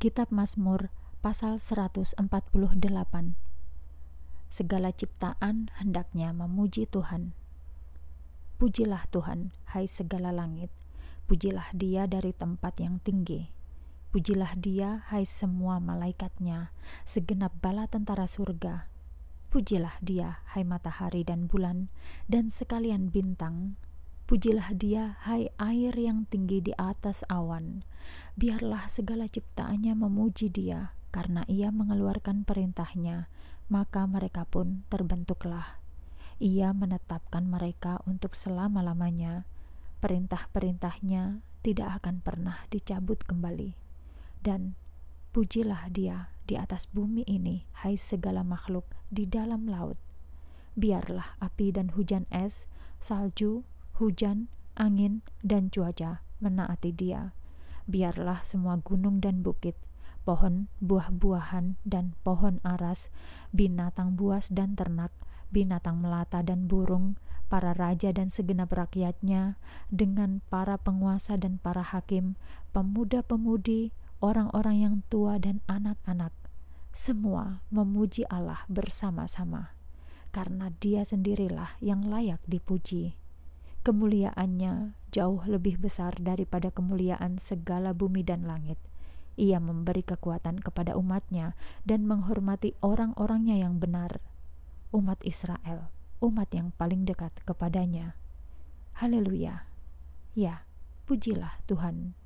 Kitab Mazmur pasal 148. Segala ciptaan hendaknya memuji Tuhan. Pujilah Tuhan, hai segala langit. Pujilah Dia dari tempat yang tinggi. Pujilah Dia, hai semua malaikatnya, segenap bala tentara surga. Pujilah Dia, hai matahari dan bulan, dan sekalian bintang, Pujilah dia, hai air yang tinggi di atas awan. Biarlah segala ciptaannya memuji dia, karena ia mengeluarkan perintahnya, maka mereka pun terbentuklah. Ia menetapkan mereka untuk selama-lamanya. Perintah-perintahnya tidak akan pernah dicabut kembali. Dan pujilah dia di atas bumi ini, hai segala makhluk di dalam laut. Biarlah api dan hujan es, salju, hujan, angin, dan cuaca menaati dia. Biarlah semua gunung dan bukit, pohon, buah-buahan, dan pohon aras, binatang buas dan ternak, binatang melata dan burung, para raja dan segenap rakyatnya, dengan para penguasa dan para hakim, pemuda-pemudi, orang-orang yang tua dan anak-anak. Semua memuji Allah bersama-sama, karena Dia sendirilah yang layak dipuji kemuliaannya jauh lebih besar daripada kemuliaan segala bumi dan langit. Ia memberi kekuatan kepada umatnya dan menghormati orang-orangnya yang benar, umat Israel, umat yang paling dekat kepadanya. Haleluya. Ya, pujilah Tuhan